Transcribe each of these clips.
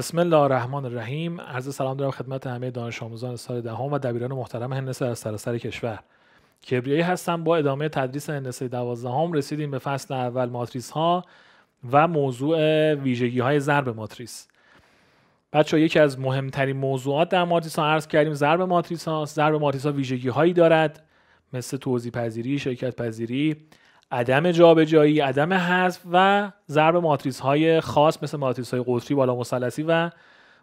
بسم الله الرحمن الرحیم عرض سلام دارم خدمت همه دانش آموزان سال دهم و دبیران محترم هندسه از سراسر کشور کبریایی هستم با ادامه تدریس هندسه دوازدهم رسیدیم به فصل اول ماتریس ها و موضوع ویژگی های ضرب ماتریس بچه یکی از مهمترین موضوعات در ماتریس ها عرض کردیم ضرب ماتریس ها ضرب ماتریس ها ویژگی هایی دارد مثل توضیح پذیری شرکت پذیری عدم جابجایی عدم حذف و ضرب ماتریس های خاص مثل ماتریس های قطری بالا مثلثی و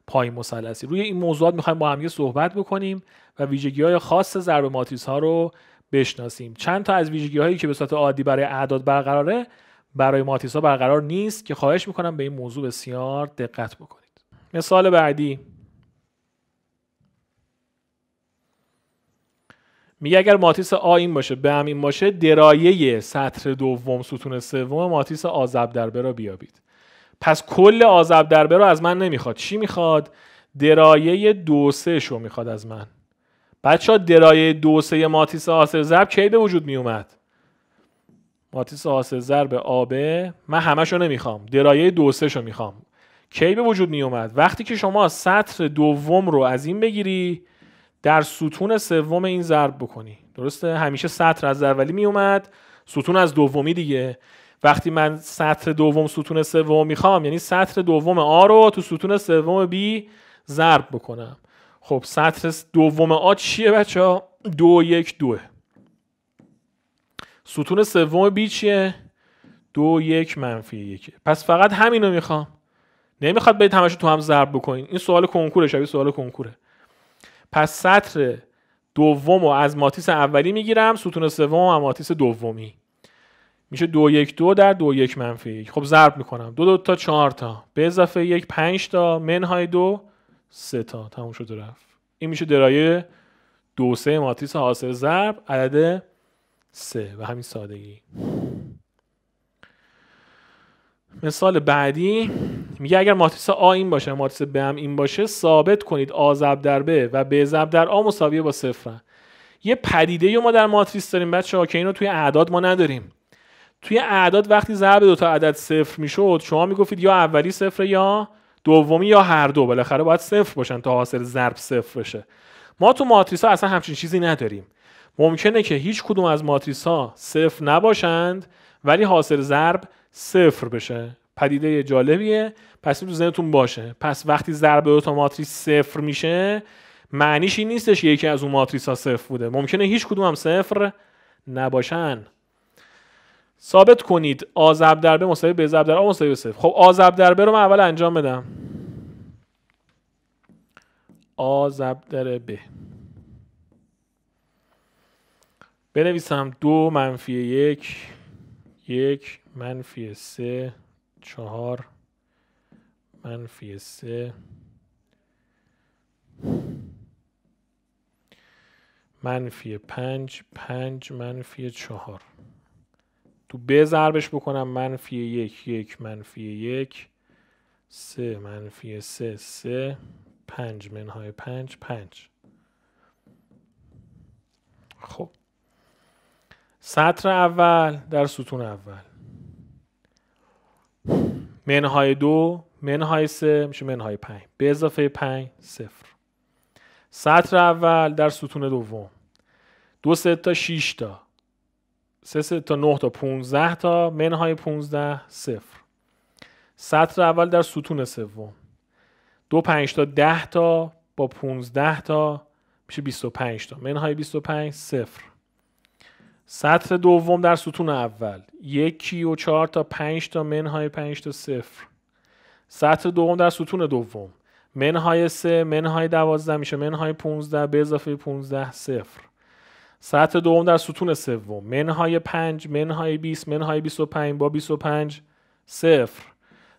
پایین مثلثی روی این موضوعات میخوایم با هم صحبت بکنیم و ویژگی های خاص ضرب ماتریس ها رو بشناسیم چند تا از ویژگی هایی که به صورت عادی برای اعداد برقراره برای ماتریس ها برقرار نیست که خواهش میکنم به این موضوع بسیار دقت بکنید مثال بعدی میگه اگر ماتیس آ این باشه به همین این باشه درایه سطر دوم ستون سوم ماتیس آزب دربه را بیابید پس کل آزب دربه رو از من نمیخواد چی میخواد درایه دو سه شو میخواد از من بچه درایه دو سه ماتریس آسر ضرب کی به وجود میومد ماتیس آسر ضرب آبه من همشو نمیخوام درایه دو سه شو میخوام کی به وجود میومد وقتی که شما سطر دوم رو از این بگیری در ستون سوم این ضرب بکنی درسته همیشه سطر از اولی می اومد ستون از دومی دیگه وقتی من سطر دوم ستون سوم میخوام یعنی سطر دوم آ رو تو ستون سوم بی ضرب بکنم خب سطر دوم آ چیه بچه ها؟ دو یک دوه ستون سوم بی چیه؟ دو یک منفی یکه پس فقط همین رو میخوام نمیخواد برید همشون تو هم ضرب بکنین این سوال کنکوره شبیه سوال کنکوره پس سطر دوم رو از ماتیس اولی میگیرم ستون سوم و ماتیس دومی میشه دو یک دو در دو یک منفی یک خب ضرب میکنم دو دو تا چهار تا به اضافه یک پنج تا منهای دو سه تا تموم شده رفت این میشه درایه دو سه ماتیس حاصل ضرب عدد سه و همین سادگی مثال بعدی میگه اگر ماتریس آ این باشه ماتریس ب هم این باشه ثابت کنید آ ضرب در ب و ب ضرب در آ مساویه با صفر یه پدیده رو ما در ماتریس داریم بچه‌ها که اینو توی اعداد ما نداریم توی اعداد وقتی ضرب دو تا عدد صفر میشد شما میگفتید یا اولی صفر یا دومی یا هر دو بالاخره باید صفر باشن تا حاصل ضرب صفر بشه ما تو ماتریس ها اصلا همچین چیزی نداریم ممکنه که هیچ کدوم از ماتریس ها صفر نباشند ولی حاصل ضرب صفر بشه پدیده جالبیه پس این تو ذهنتون باشه پس وقتی ضربه دو تا ماتریس صفر میشه معنیش این نیستش یکی از اون ماتریس ها صفر بوده ممکنه هیچ کدوم هم صفر نباشن ثابت کنید آ ضرب در ب مساوی ب ضرب در آ مساوی صفر خب آ در رو من اول انجام بدم آ ضرب در بنویسم دو منفی یک یک منفی سه چهار منفی سه منفی پنج پنج منفی چهار تو به ضربش بکنم منفی یک یک منفی یک سه منفی سه سه پنج منهای پنج پنج خب سطر اول در ستون اول منهای دو منهای سه میشه منهای پنج به اضافه پنج صفر سطر اول در ستون دوم دو سه تا شیش تا سه سه تا نه تا پونزه تا منهای پونزده صفر سطر اول در ستون سوم دو پنج تا ده تا با پونزده تا میشه بیست و پنج تا منهای بیست و پنج صفر سطح دوم در ستون اول 1 و 4 تا 5 تا منهای 5 تا 0 سطح دوم در ستون دوم منهای 3 منهای 12 میشه منهای 15 به اضافه 15 0 سطر دوم در ستون سوم منهای 5 منهای 20 منهای 25 با 25 0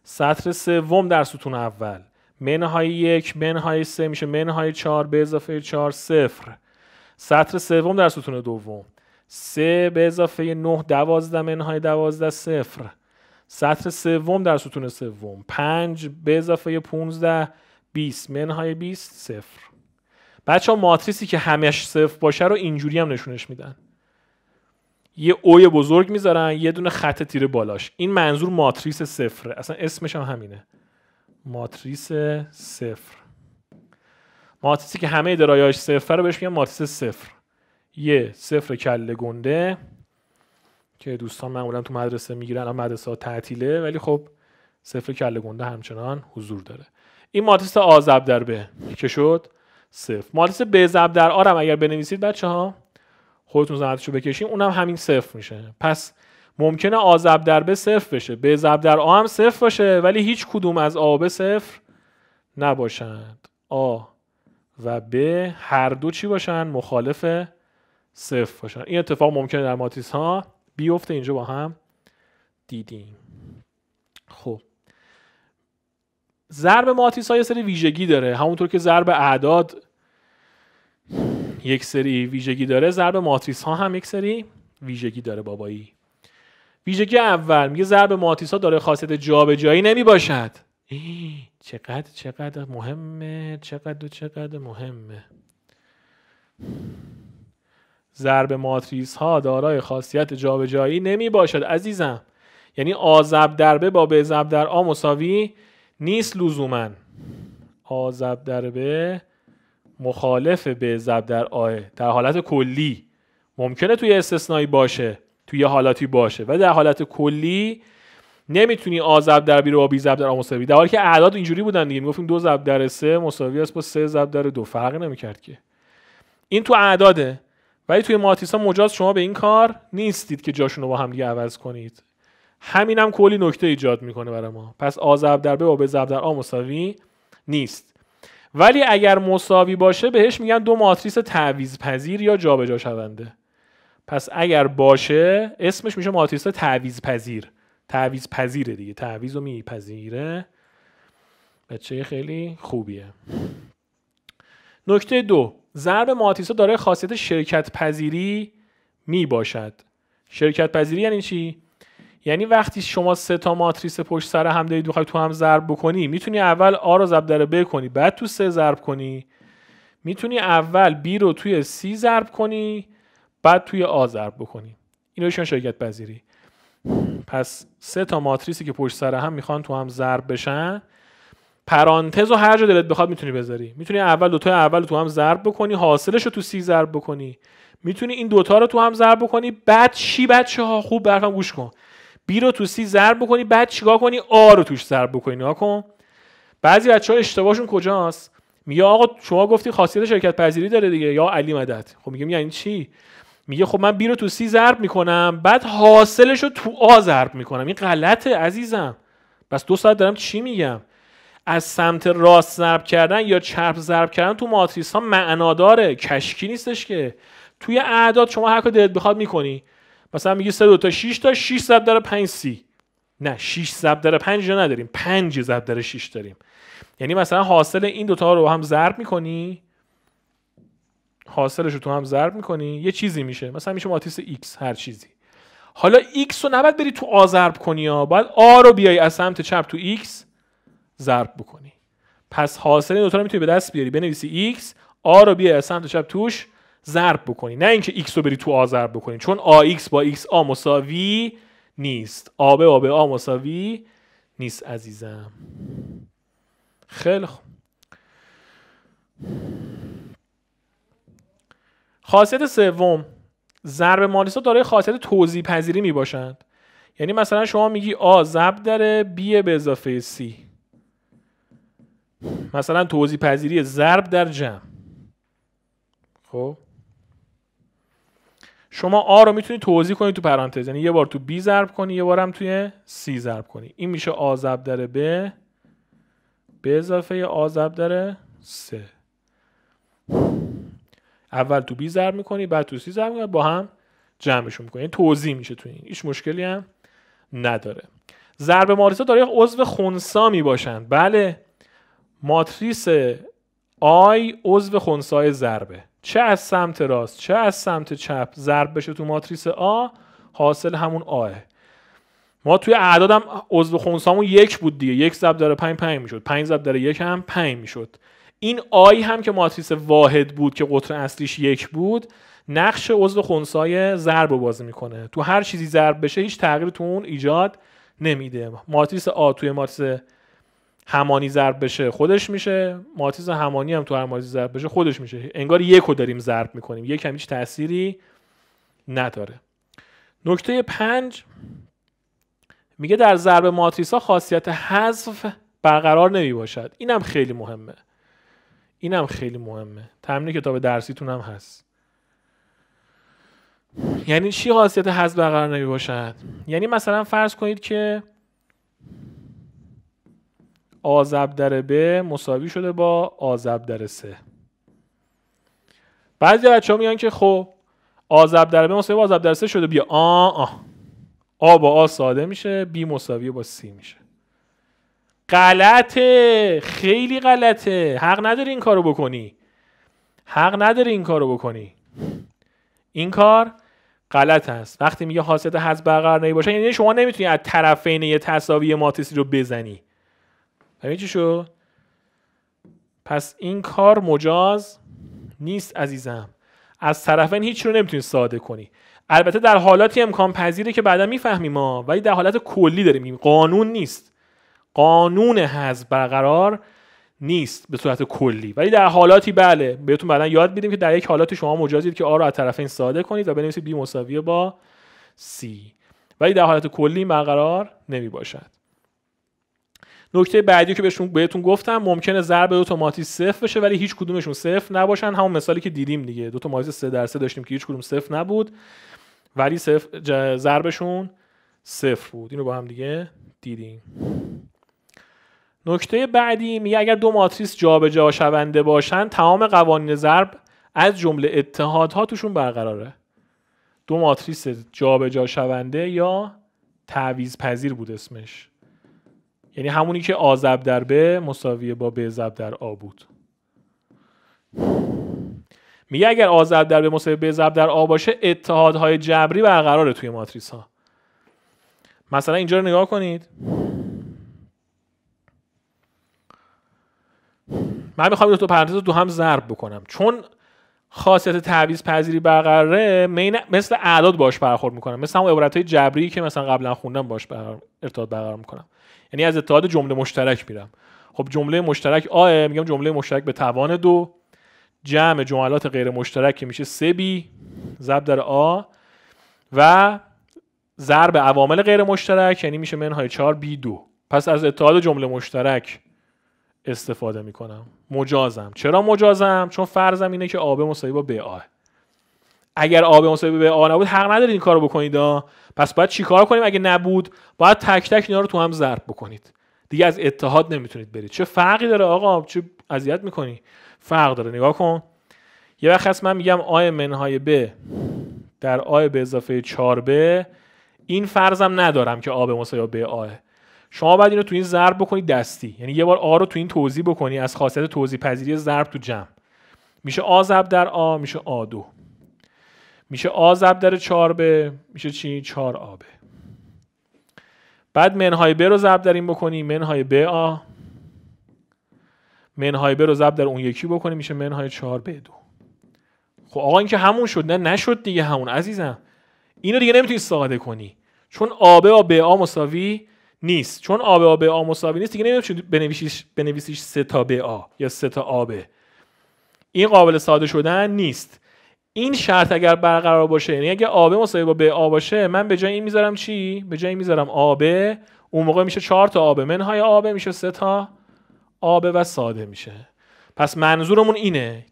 سطر سوم در ستون اول منهای 1 منهای 3 میشه منهای 4 به اضافه 4 0 سطر سوم در ستون دوم 3 به اضافه 9 دوازده منهای دوازده صفر سطر سوم در ستون سوم 5 به اضافه 15 20 منهای 20 صفر بچه ها ماتریسی که همش صفر باشه رو اینجوری هم نشونش میدن یه اوی بزرگ میذارن یه دونه خط تیره بالاش این منظور ماتریس صفره اصلا اسمش هم همینه ماتریس صفر ماتریسی که همه درایاش صفر رو بهش میگن ماتریس صفر یه صفر کله گنده که دوستان معمولا تو مدرسه میگیرن الان مدرسه ها تعطیله ولی خب صفر کله گنده همچنان حضور داره این ماتریس ضرب در به که شد صفر ماتریس ب ضرب در آرم اگر بنویسید بچه ها خودتون زحمتشو بکشین اونم همین صفر میشه پس ممکنه ضرب در به صفر بشه ب ضرب در آ هم صفر باشه ولی هیچ کدوم از آ به صفر نباشند آ و ب هر دو چی باشن مخالف صفر باشن این اتفاق ممکنه در ماتریس ها بیفته اینجا با هم دیدیم خب ضرب ماتریس ها یه سری ویژگی داره همونطور که ضرب اعداد یک سری ویژگی داره ضرب ماتریس ها هم یک سری ویژگی داره بابایی ویژگی اول میگه ضرب ماتریس ها داره خاصیت جابجایی نمی باشد چقدر چقدر مهمه چقدر چقدر مهمه ضرب ماتریس ها دارای خاصیت جابجایی نمی باشد عزیزم یعنی آ ضرب دربه با ب ضرب در آ مساوی نیست لزوما آ ضرب دربه مخالف ب ضرب در آ در حالت کلی ممکنه توی استثنایی باشه توی حالاتی باشه و در حالت کلی نمیتونی آ ضرب در بی رو با بی ضرب در آ مساوی در حالی که اعداد اینجوری بودن دیگه میگفتیم دو ضرب در سه مساوی است با سه ضرب در دو فرق نمیکرد که این تو اعداده ولی توی ماتیسا مجاز شما به این کار نیستید که جاشون رو با هم دیگه عوض کنید همین هم کلی نکته ایجاد میکنه برای ما پس آ در به و به در آ مساوی نیست ولی اگر مساوی باشه بهش میگن دو ماتریس تعویض پذیر یا جابجا شونده پس اگر باشه اسمش میشه ماتریس تعویض پذیر تعویض پذیره دیگه تعویض رو میپذیره بچه خیلی خوبیه نکته دو ضرب ماتیسا دارای خاصیت شرکت پذیری می باشد شرکت پذیری یعنی چی یعنی وقتی شما سه تا ماتریس پشت سر هم دارید میخوای تو هم ضرب بکنی میتونی اول آ رو ضرب در ب کنی بعد تو سه ضرب کنی میتونی اول بی رو توی سی ضرب کنی بعد توی آ ضرب بکنی اینو شرکت پذیری پس سه تا ماتریسی که پشت سر هم میخوان تو هم ضرب بشن پرانتز و هر جا دلت بخواد میتونی بذاری میتونی اول دوتا اول تو هم ضرب بکنی حاصلش رو تو سی ضرب بکنی میتونی این دوتا رو تو هم ضرب بکنی بعد چی بچه ها خوب برفم گوش کن بی رو تو سی ضرب بکنی بعد چیکار کنی آ رو توش ضرب بکنی نگاه کن بعضی بچه ها اشتباهشون کجاست میگه آقا شما گفتی خاصیت شرکت پذیری داره دیگه یا علی مدد خب میگه یعنی چی میگه خب من بی رو تو سی ضرب میکنم بعد حاصلش رو تو آ ضرب میکنم این غلطه عزیزم بس دو ساعت دارم چی میگم از سمت راست ضرب کردن یا چپ ضرب کردن تو ماتریس ها معناداره کشکی نیستش که توی اعداد شما هر کار دلت بخواد میکنی مثلا میگی 3 2 تا 6 تا 6 ضرب در 5 سی نه 6 ضرب در 5 نداریم 5 ضرب در 6 داریم یعنی مثلا حاصل این دوتا رو هم ضرب میکنی حاصلش رو تو هم ضرب میکنی یه چیزی میشه مثلا میشه ماتریس x هر چیزی حالا x رو نباید بری تو آ ضرب کنی ها باید آ رو بیای از سمت چپ تو x ضرب بکنی پس حاصل این دوتا رو میتونی به دست بیاری بنویسی x a رو بیا سمت چپ توش ضرب بکنی نه اینکه x رو بری تو a ضرب بکنی چون x با x a مساوی نیست a به a به a مساوی نیست عزیزم خیلی خوب خاصیت سوم ضرب مالیسا داره خاصیت توضیح پذیری می باشند یعنی مثلا شما میگی آ ضرب داره b به اضافه c مثلا توضیح پذیری ضرب در جمع خب شما آ رو میتونی توضیح کنید تو پرانتز یعنی یه بار تو بی ضرب کنی یه بارم توی سی ضرب کنی این میشه آ ضرب در ب به اضافه آ ضرب در سه اول تو بی ضرب میکنی بعد تو سی ضرب میکنی با هم جمعشون میکنی یعنی توضیح میشه تو این هیچ مشکلی هم نداره ضرب مارسا داره عضو خونسا میباشند بله ماتریس آی عضو خونسای ضربه چه از سمت راست چه از سمت چپ ضرب بشه تو ماتریس آ حاصل همون آه ما توی اعدادم عضو خونسامون یک بود دیگه یک ضرب داره پنج پنج میشد پنج ضرب داره یک هم پنج میشد این آی هم که ماتریس واحد بود که قطر اصلیش یک بود نقش عضو خونسای ضرب رو بازی میکنه تو هر چیزی ضرب بشه هیچ تغییر تو اون ایجاد نمیده ماتریس آ توی ماتریس همانی ضرب بشه خودش میشه ماتیز همانی هم تو همانی ضرب بشه خودش میشه انگار یکو داریم ضرب میکنیم یک هم هیچ تأثیری نداره نکته پنج میگه در ضرب ماتریس خاصیت حذف برقرار نمی باشد اینم خیلی مهمه اینم خیلی مهمه تمرین کتاب درسیتون هم هست یعنی چی خاصیت حذف برقرار نمی باشد یعنی مثلا فرض کنید که آزب در ب مساوی شده با آزب در سه بعضی بچه ها میگن که خب آزب در ب مساوی با آزب در سه شده بیا آ آ آ با آ ساده میشه بی مساوی با سی میشه غلطه خیلی غلطه حق نداری این کارو بکنی حق نداری این کارو بکنی این کار غلط است وقتی میگه حاصل حذف برقرار نمی باشه یعنی شما نمیتونی از طرفین یه تساوی ماتریسی رو بزنی ببین چی پس این کار مجاز نیست عزیزم از طرفین هیچ رو نمیتونی ساده کنی البته در حالاتی امکان پذیره که بعدا میفهمیم ما ولی در حالت کلی داریم میگیم قانون نیست قانون هز برقرار نیست به صورت کلی ولی در حالاتی بله بهتون بعدا یاد میدیم که در یک حالات شما مجازید که آ رو از طرفین ساده کنید و بنویسید بی مساوی با سی ولی در حالت کلی برقرار نمی باشد نکته بعدی که بهشون بهتون گفتم ممکنه ضرب دو تا صفر بشه ولی هیچ کدومشون صفر نباشن همون مثالی که دیدیم دیگه دو تا ماتریس 3 سه داشتیم که هیچ کدوم صفر نبود ولی صفر ضربشون صفر بود اینو با هم دیگه دیدیم نکته بعدی میگه اگر دو ماتریس جابجا شونده باشن تمام قوانین ضرب از جمله اتحادها توشون برقراره دو ماتریس جابجا شونده یا تعویض پذیر بود اسمش یعنی همونی که آزب در به مساویه با به در آ بود میگه اگر آزب در به مساوی به زب در آ باشه اتحادهای جبری برقراره توی ماتریس ها مثلا اینجا رو نگاه کنید من میخوام دو تا پرانتز رو دو هم ضرب بکنم چون خاصیت تعویض پذیری برقراره مثل اعداد باش برخورد میکنم مثل همون عبارت های جبری که مثلا قبلا خوندم باش ارتباط برقرار میکنم یعنی از اتحاد جمله مشترک میرم خب جمله مشترک آه میگم جمله مشترک به توان دو جمع جملات غیر مشترک که میشه سه بی ضرب در آ و ضرب عوامل غیر مشترک یعنی میشه منهای 4 بی دو پس از اتحاد جمله مشترک استفاده میکنم مجازم چرا مجازم چون فرضم اینه که آب مساوی با به آه اگر آب مساوی به آ نبود حق ندارید این کارو بکنید ها پس باید چیکار کنیم اگه نبود باید تک تک اینا رو تو هم ضرب بکنید دیگه از اتحاد نمیتونید برید چه فرقی داره آقا چه اذیت میکنی فرق داره نگاه کن یه وقت هست من میگم آ منهای ب در آ به اضافه 4 ب این فرضم ندارم که آب مساوی آه شما باید اینو تو این ضرب بکنی دستی یعنی یه بار آ رو تو این توضیح بکنی از خاصیت توضیح پذیری ضرب تو جمع میشه آ ضرب در آ میشه آ دو میشه آ ضرب در 4 به میشه چی 4 آبه بعد منهای ب رو ضرب در این بکنی منهای ب آ منهای ب رو ضرب در اون یکی بکنی میشه منهای 4 به دو خب آقا این که همون شد نه نشد دیگه همون عزیزم اینو دیگه نمیتونی ساده کنی چون آبه آ به آ مساوی نیست چون آب آب آ مساوی نیست دیگه چون بنویسیش بنویسیش سه تا به آ یا سه تا آبه این قابل ساده شدن نیست این شرط اگر برقرار باشه یعنی اگه آب مساوی با به آ باشه من به جای این میذارم چی به جای این میذارم آب اون موقع میشه چهار تا آبه منهای آب میشه سه تا آبه و ساده میشه پس منظورمون اینه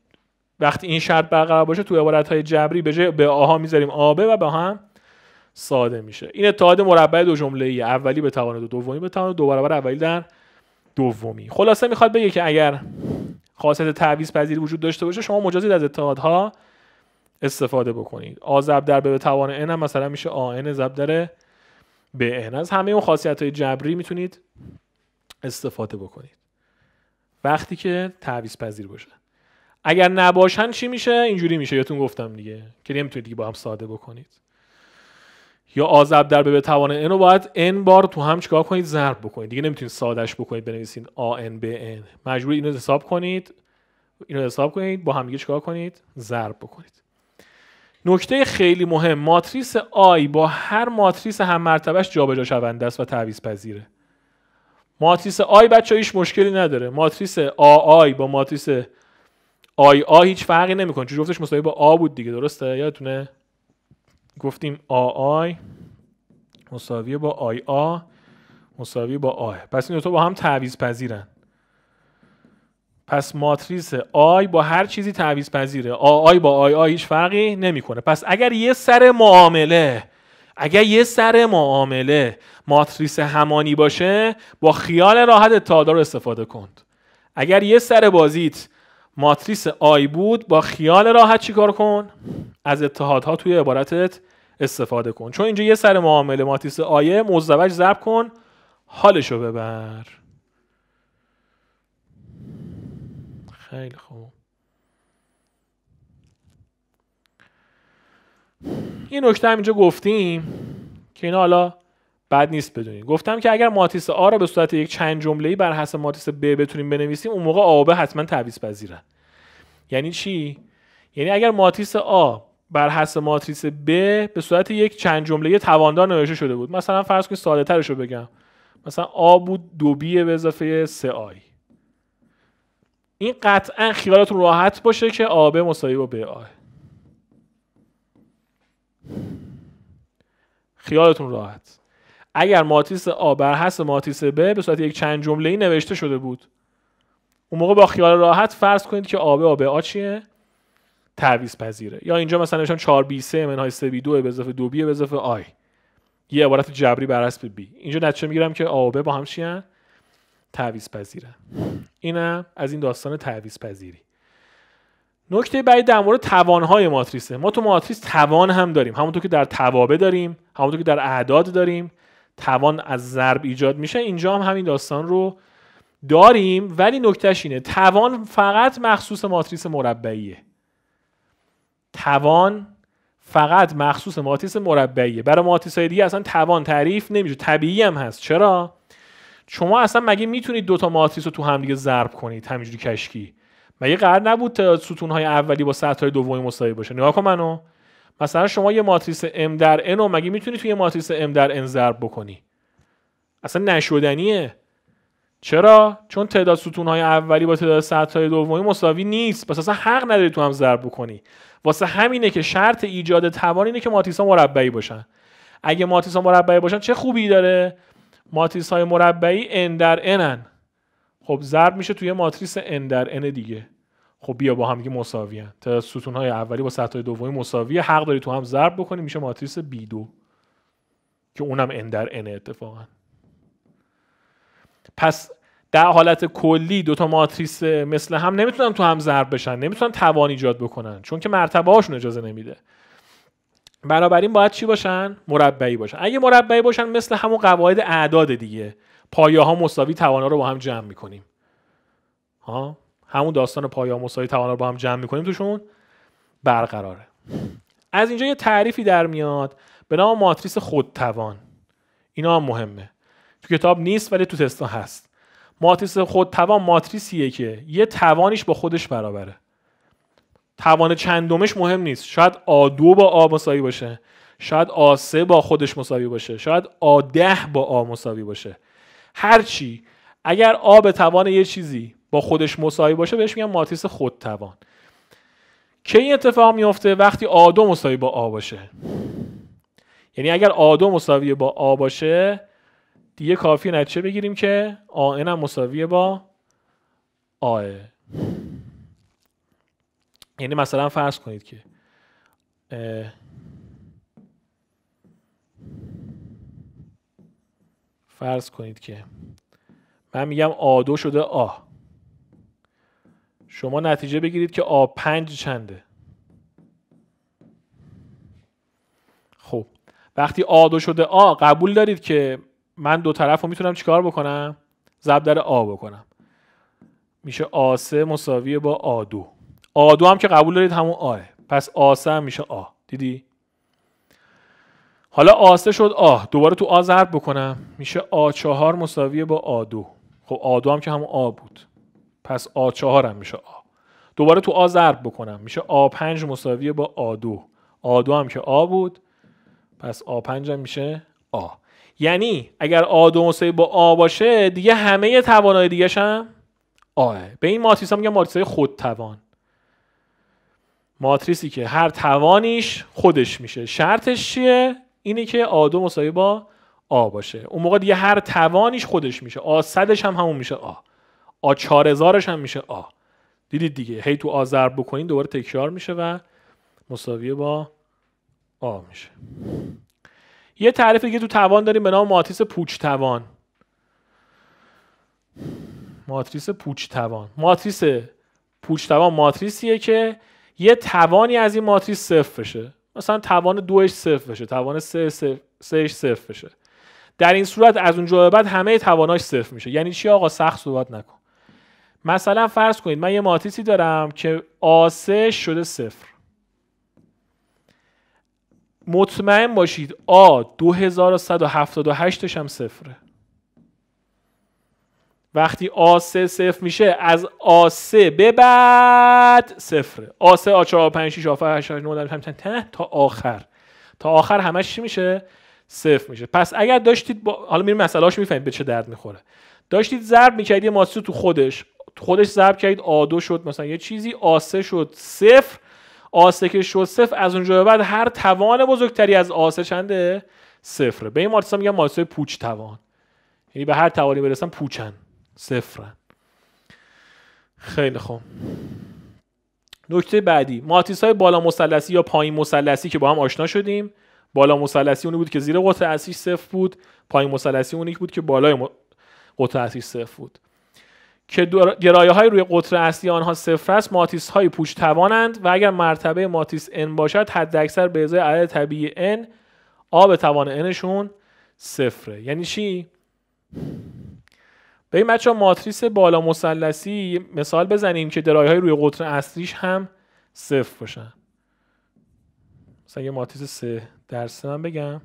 وقتی این شرط برقرار باشه تو عبارت های جبری به جای به آها میذاریم آب و به هم ساده میشه این اتحاد مربع دو جمله ای اولی به توان دو دومی به توان دو برابر اولی در دومی خلاصه میخواد بگه که اگر خاصیت تعویض پذیر وجود داشته باشه شما مجازید از اتحادها استفاده بکنید آ ضرب در به توان n هم مثلا میشه آ n ضرب در به n از همه اون خاصیت های جبری میتونید استفاده بکنید وقتی که تعویض پذیر باشه اگر نباشن چی میشه اینجوری میشه یادتون گفتم دیگه که نمیتونید دیگه با هم ساده بکنید یا آزب در به توان n رو باید n بار تو هم چیکار کنید ضرب بکنید دیگه نمیتونید سادهش بکنید بنویسین a n به n مجبور اینو حساب کنید اینو حساب کنید با هم دیگه چیکار کنید ضرب بکنید نکته خیلی مهم ماتریس آی با هر ماتریس هم مرتبهش جابجا شونده است و تعویض پذیره ماتریس آی بچه هیچ مشکلی نداره ماتریس A i با ماتریس i A هیچ فرقی نمیکنه چون جفتش مساوی با A بود دیگه درسته یادتونه گفتیم آ آی مساوی با آی آ مساوی با آه پس این دو با هم تعویض پذیرن پس ماتریس آی با هر چیزی تعویض پذیره آی آی با آی آی هیچ فرقی نمیکنه پس اگر یه سر معامله اگر یه سر معامله ماتریس همانی باشه با خیال راحت تادار استفاده کن اگر یه سر بازیت ماتریس آی بود با خیال راحت چیکار کن از اتحادها توی عبارتت استفاده کن چون اینجا یه سر معامله ماتریس آیه مزدوج ضرب کن حالشو ببر خیلی خوب این نکته هم اینجا گفتیم که اینا حالا بد نیست بدونید گفتم که اگر ماتریس آ را به صورت یک چند جمله‌ای بر حسب ماتریس ب بتونیم بنویسیم اون موقع آبه حتما تعویض پذیرن یعنی چی یعنی اگر ماتریس آ بر حسب ماتریس ب به صورت یک چند جمله تواندار نوشته شده بود مثلا فرض کنید ساده رو بگم مثلا آ بود دو بی به اضافه سه آی این قطعا خیالتون راحت باشه که آب مساوی با به خیالتون راحت اگر ماتیس آ بر حسب ماتیس ب به صورت یک چند جمله ای نوشته شده بود اون موقع با خیال راحت فرض کنید که آب آب آ چیه تعویض پذیره یا اینجا مثلا نشون 4 b 3 منهای 3 b 2 به اضافه 2 b به اضافه آی یه عبارت جبری بر حسب b اینجا نتیجه میگیرم که آ با هم چیه تعویض پذیره اینم از این داستان تعویض پذیری نکته بعدی در مورد توانهای ماتریسه ما تو ماتریس توان هم داریم همونطور که در توابه داریم همونطور که در اعداد داریم توان از ضرب ایجاد میشه اینجا هم همین داستان رو داریم ولی نکتهش اینه توان فقط مخصوص ماتریس مربعیه توان فقط مخصوص ماتریس مربعیه برای ماتریس های دیگه اصلا توان تعریف نمیشه طبیعی هم هست چرا شما اصلا مگه میتونید دوتا ماتریس رو تو همدیگه ضرب کنید همینجوری کشکی مگه قرار نبود ستون های اولی با سطح های دومی مساوی باشه نگاه کن منو مثلا شما یه ماتریس M در N رو مگه میتونی توی یه ماتریس M در N ضرب بکنی اصلا نشدنیه چرا چون تعداد ستونهای اولی با تعداد دومه دومی مساوی نیست پس اصلا حق نداری تو هم ضرب بکنی واسه همینه که شرط ایجاد توان اینه که ماتریس ها مربعی باشن اگه ماتریس ها مربعی باشن چه خوبی داره ماتریس های مربعی n در n هن. خب ضرب میشه توی ماتریس n در n دیگه خب بیا با هم دیگه مساوی تا ستون های اولی با سطح دومی مساوی حق داری تو هم ضرب بکنی میشه ماتریس بی که اونم اندر در ان اتفاقا پس در حالت کلی تا ماتریس مثل هم نمیتونن تو هم ضرب بشن نمیتونن توان ایجاد بکنن چون که مرتبه هاشون اجازه نمیده بنابراین باید چی باشن مربعی باشن اگه مربعی باشن مثل همون قواعد اعداد دیگه پایه ها مساوی توان رو با هم جمع میکنیم ها همون داستان پایا مساوی توان رو با هم جمع میکنیم توشون برقراره از اینجا یه تعریفی در میاد به نام ماتریس خودتوان اینا هم مهمه تو کتاب نیست ولی تو تستا هست ماتریس خودتوان ماتریسیه که یه توانیش با خودش برابره توان چندمش مهم نیست شاید آ 2 با آ مساوی باشه شاید آ 3 با خودش مساوی باشه شاید a ده با آ مساوی باشه هرچی اگر آ به توان یه چیزی با خودش مساوی باشه بهش میگن ماتریس خودتوان که این اتفاق میفته وقتی آدو مساوی با آ باشه یعنی اگر آدو مساوی با آ باشه دیگه کافی نتیجه بگیریم که آن هم مساوی با آه یعنی مثلا فرض کنید که فرض کنید که من میگم آدو شده آ شما نتیجه بگیرید که آ پنج چنده خب وقتی آ دو شده آ قبول دارید که من دو طرف رو میتونم چیکار بکنم ضرب در آ بکنم میشه آ سه مساویه با آ دو آ دو هم که قبول دارید همون آه پس آ سه هم میشه آ دیدی حالا آ سه شد آ دوباره تو آ ضرب بکنم میشه آ چهار مساویه با آ دو خب آ دو هم که همون آ بود پس آ چهارم هم میشه آ دوباره تو آ ضرب بکنم میشه آ پنج مساوی با آ دو آ دو هم که آ بود پس آ پنج هم میشه آ یعنی اگر آ دو مساوی با آ باشه دیگه همه توانای دیگه هم آه به این ماتریس هم میگم ماتریس های خود توان ماتریسی که هر توانیش خودش میشه شرطش چیه اینه که آ دو مساوی با آ باشه اون موقع دیگه هر توانیش خودش میشه آ صدش هم همون میشه آ آ 4000 هم میشه آ دیدید دیگه هی تو آ ضرب بکنین دوباره تکرار میشه و مساویه با آ میشه یه تعریف دیگه تو توان داریم به نام ماتریس پوچ توان ماتریس پوچ توان ماتریس پوچ توان ماتریسیه که یه توانی از این ماتریس صفر بشه مثلا توان دوش صفر بشه توان سه سهش صفر بشه در این صورت از اونجا به بعد همه تواناش صفر میشه یعنی چی آقا سخت صحبت نکن مثلا فرض کنید من یه ماتیسی دارم که آسه شده صفر مطمئن باشید آ 2178 تش هم صفره وقتی آسه صفر میشه از آسه به بعد صفره آسه آ 4 5 6 a 8 9 تا آخر تا آخر همش چی میشه صفر میشه پس اگر داشتید با... حالا میریم مسئلهاش میفهمید به چه درد میخوره داشتید ضرب میکردید یه تو خودش خودش ضرب کردید آدو شد مثلا یه چیزی آسه شد صفر آسه که شد صفر از اونجا به بعد هر توان بزرگتری از آسه چنده صفره به این یه میگن های پوچ توان یعنی به هر توانی برسن پوچن صفرن خیلی خوب نکته بعدی ماتیس های بالا مسلسی یا پایین مسلسی که با هم آشنا شدیم بالا مسلسی اونی بود که زیر قطر اصلی صفر بود پایین مسلسی اونی بود که بالای قطر اصلی صفر بود که گرایه های روی قطر اصلی آنها صفر است ماتیس های پوچ توانند و اگر مرتبه ماتیس n باشد حد اکثر به ازای عدد طبیعی n آب توان nشون صفره یعنی چی؟ ببین بچه ماتریس بالا مسلسی مثال بزنیم که درایه های روی قطر اصلیش هم صفر باشن مثلا یه ماتریس سه درس من بگم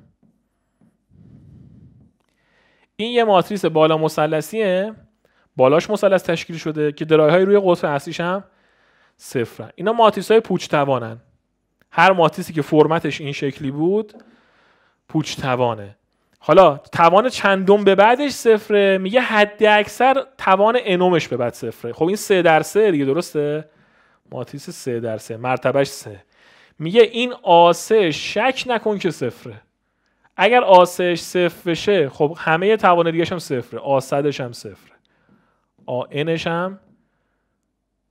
این یه ماتریس بالا مسلسیه. بالاش مثلث تشکیل شده که های روی قطب اصلیش هم صفرن اینا ماتیس های پوچ توانن هر ماتیسی که فرمتش این شکلی بود پوچ توانه حالا توان چندم به بعدش صفره میگه حد اکثر توان انومش به بعد صفره خب این سه در سه دیگه درسته ماتیس سه در سه مرتبهش سه میگه این آسه شک نکن که صفره اگر آسهش صفر بشه خب همه توان دیگه هم صفره آسدش هم صفر آنش هم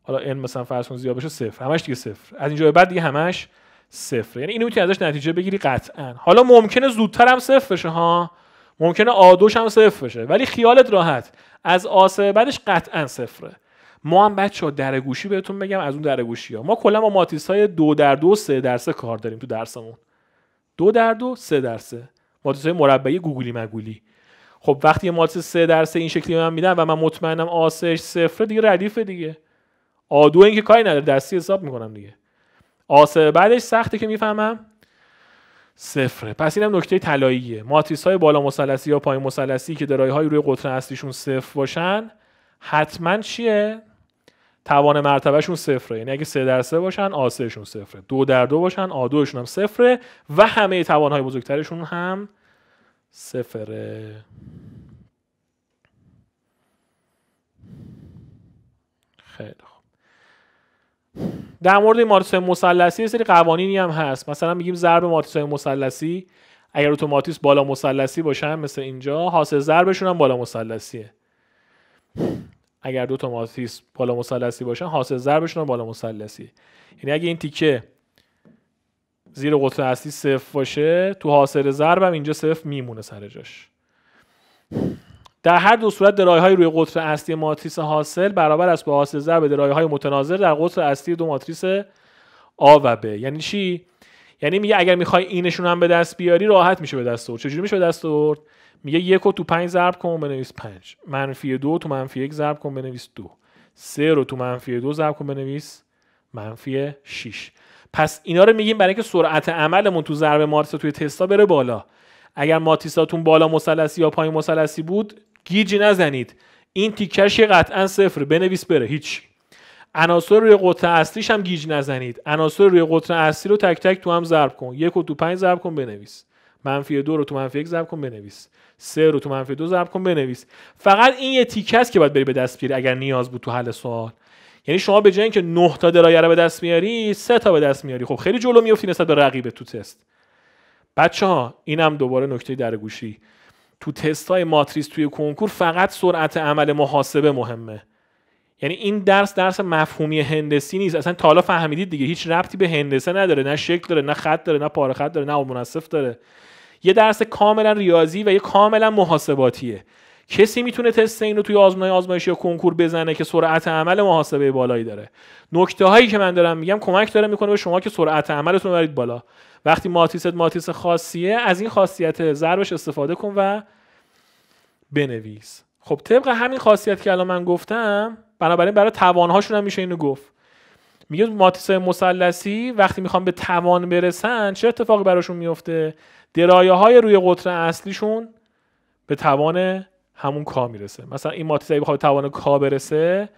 حالا ان مثلا فرض کن زیاد بشه صفر همش دیگه صفر از اینجا به بعد دیگه همش صفر یعنی اینو میتونی ازش نتیجه بگیری قطعا حالا ممکنه زودتر هم صفر بشه ها ممکنه آدوش هم صفر بشه ولی خیالت راحت از آسه بعدش قطعا صفره ما هم بچه ها در بهتون بگم از اون در ها ما کلا با های دو در دو سه در سه کار داریم تو درسمون دو در دو سه در سه ماتیس های مربعی گوگلی مگولی خب وقتی یه مالت سه درصد این شکلی من میدم و من مطمئنم آسش صفر دیگه ردیفه دیگه آدو این که کاری نداره دستی حساب میکنم دیگه آسه بعدش سخته که میفهمم صفره پس اینم نکته طلاییه ماتریس های بالا مثلثی یا پایین مثلثی که درایه های روی قطر اصلیشون صفر باشن حتما چیه توان مرتبهشون صفره یعنی اگه 3 در 3 باشن آسهشون صفره دو در دو باشن آدوشون هم صفره و همه توان های بزرگترشون هم صفر خیلی خوب در مورد ماتریس مسلسی یه سری قوانینی هم هست مثلا میگیم ضرب ماتریس های مثلثی اگر اتوماتیس بالا مثلثی باشن مثل اینجا حاصل ضربشون هم بالا مثلثیه اگر دو تا ماتریس بالا مثلثی باشن حاصل ضربشون هم بالا مثلثیه یعنی اگه این تیکه زیر قطر اصلی صفر باشه تو حاصل هم اینجا صفر میمونه سر جاش در هر دو صورت درای های روی قطر اصلی ماتریس حاصل برابر است با حاصل ضرب درای های متناظر در قطر اصلی دو ماتریس آ و ب یعنی چی یعنی میگه اگر میخوای اینشون هم به دست بیاری راحت میشه به دست آورد چجوری میشه به دست آورد میگه یک رو تو پنج ضرب کن بنویس پنج منفی دو تو منفی یک ضرب کن بنویس دو سه رو تو منفی دو ضرب کن بنویس منفی 6 پس اینا رو میگیم برای که سرعت عملمون تو ضرب مارس توی تستا بره بالا اگر ماتیساتون بالا مثلثی یا پایین مثلثی بود گیج نزنید این تیکش قطعا صفر بنویس بره هیچ عناصر روی قطر اصلیش هم گیج نزنید عناصر روی قطر اصلی رو تک تک تو هم ضرب کن یک و تو پنج ضرب کن بنویس منفی دو رو تو منفی یک ضرب کن بنویس سه رو تو منفی دو ضرب کن بنویس فقط این یه تیکه است که باید بری به دست اگر نیاز بود تو حل سوال یعنی شما به جای اینکه 9 تا درایه به دست میاری 3 تا به دست میاری خب خیلی جلو میافتی نسبت به رقیب تو تست بچه ها اینم دوباره نکته گوشی تو تست های ماتریس توی کنکور فقط سرعت عمل محاسبه مهمه یعنی این درس درس مفهومی هندسی نیست اصلا تا حالا فهمیدید دیگه هیچ ربطی به هندسه نداره نه شکل داره نه خط داره نه پاره خط داره نه منصف داره یه درس کاملا ریاضی و یه کاملا محاسباتیه کسی میتونه تست این رو توی آزمایش آزمایشی یا کنکور بزنه که سرعت عمل محاسبه بالایی داره نکته هایی که من دارم میگم کمک داره میکنه به شما که سرعت عملتون برید بالا وقتی ماتیست ماتیس خاصیه از این خاصیت ضربش استفاده کن و بنویس خب طبق همین خاصیت که الان من گفتم بنابراین برای توانهاشون هم میشه اینو گفت میگه ماتیس مسلسی وقتی میخوام به توان برسن چه اتفاقی براشون میفته درایه های روی قطر اصلیشون به توان همون کا میرسه مثلا این ماتیس اگه بخواد توان کا برسه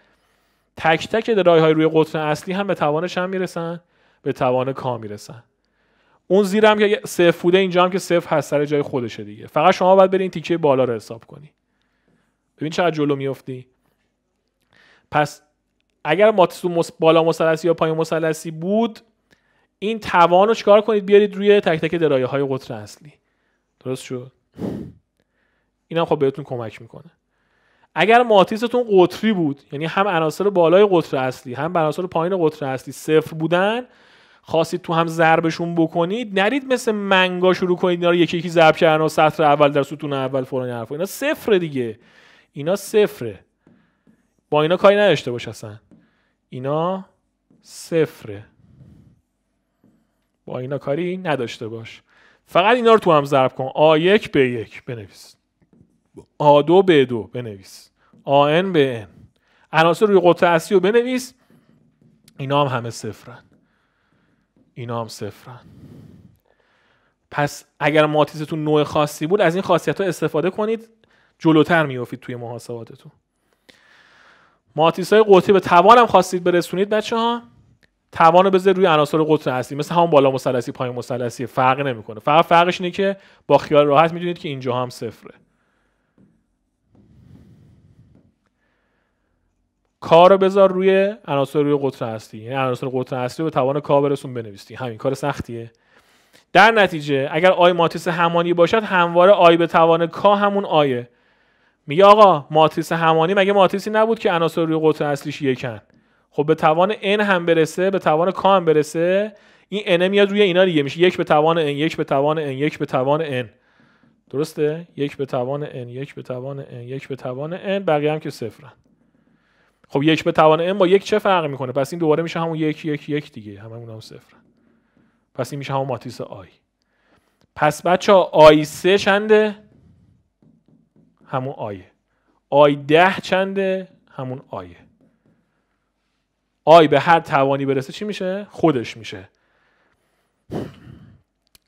تک تک درای های روی قطر اصلی هم به توانش هم میرسن به توان کا میرسن اون زیرم هم که صفر بوده اینجا هم که صفر هست سر جای خودشه دیگه فقط شما باید برین تیکه بالا رو حساب کنی ببین چقدر جلو میفتی پس اگر ماتیس بالا مثلثی یا پایین مثلثی بود این توان رو چکار کنید بیارید روی تک تک درایه های قطر اصلی درست شد هم خب بهتون کمک میکنه اگر ماتیستون قطری بود یعنی هم عناصر بالای قطر اصلی هم عناصر پایین قطر اصلی صفر بودن خواستید تو هم ضربشون بکنید نرید مثل منگا شروع کنید اینا رو یکی یکی ضرب کردن و سطر اول در ستون اول فلان حرف اینا صفر دیگه اینا صفره با اینا کاری نداشته باش اصلا اینا صفره با اینا کاری نداشته باش فقط اینا رو تو هم ضرب کن آ یک به یک بنویسید دو به دو بنویس آن به ان عناصر روی قطر اصلی رو بنویس اینا هم همه صفرن اینا هم صفرن پس اگر ماتیستون نوع خاصی بود از این خاصیت ها استفاده کنید جلوتر میوفید توی محاسباتتون ماتیس های قطعی به توان هم خواستید برسونید بچه ها توان رو بذارید روی عناصر قطر اصلی مثل همون بالا مسلسی پای مسلسی فرق نمیکنه فقط فرقش اینه که با خیال راحت میدونید که اینجا هم صفره کار رو بذار روی عناصر روی قطر هستی یعنی عناصر قطر هستی رو به توان کا برسون بنویسی همین کار سختیه در نتیجه اگر آی ماتریس همانی باشد همواره آی به توان کا همون آیه میگه آقا ماتریس همانی مگه ماتریسی نبود که عناصر روی قطر اصلیش یکن خب به توان n هم برسه به توان کا هم برسه این n میاد روی اینا دیگه میشه یک به توان n یک به توان n یک به توان n درسته یک به توان n یک به توان n یک به توان n بقیه هم که صفرن خب یک به توان ام با یک چه فرق میکنه پس این دوباره میشه همون یک یک یک دیگه همون هم صفر پس این میشه همون ماتریس آی پس بچه ها آی سه چنده همون آیه آی ده چنده همون آیه آی به هر توانی برسه چی میشه خودش میشه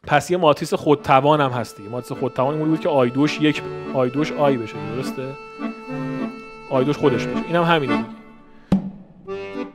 پس یه ماتریس خودتوان هم هست دیگه ماتریس خودتوان این بود که آی دوش یک آی دوش آی بشه درسته آیدوش خودش میشه اینم همینه دیگه